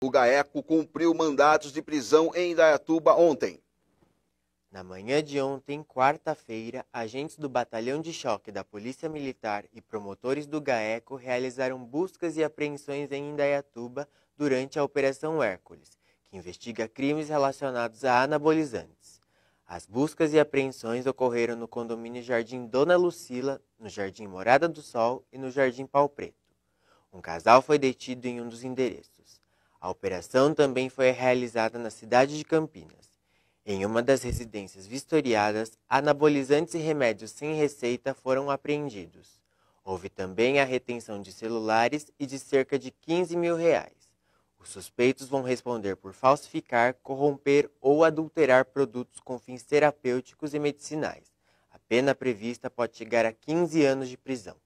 O GAECO cumpriu mandados de prisão em Indaiatuba ontem. Na manhã de ontem, quarta-feira, agentes do Batalhão de Choque da Polícia Militar e promotores do GAECO realizaram buscas e apreensões em Indaiatuba durante a Operação Hércules, que investiga crimes relacionados a anabolizantes. As buscas e apreensões ocorreram no condomínio Jardim Dona Lucila, no Jardim Morada do Sol e no Jardim Pau Preto. Um casal foi detido em um dos endereços. A operação também foi realizada na cidade de Campinas. Em uma das residências vistoriadas, anabolizantes e remédios sem receita foram apreendidos. Houve também a retenção de celulares e de cerca de 15 mil reais. Os suspeitos vão responder por falsificar, corromper ou adulterar produtos com fins terapêuticos e medicinais. A pena prevista pode chegar a 15 anos de prisão.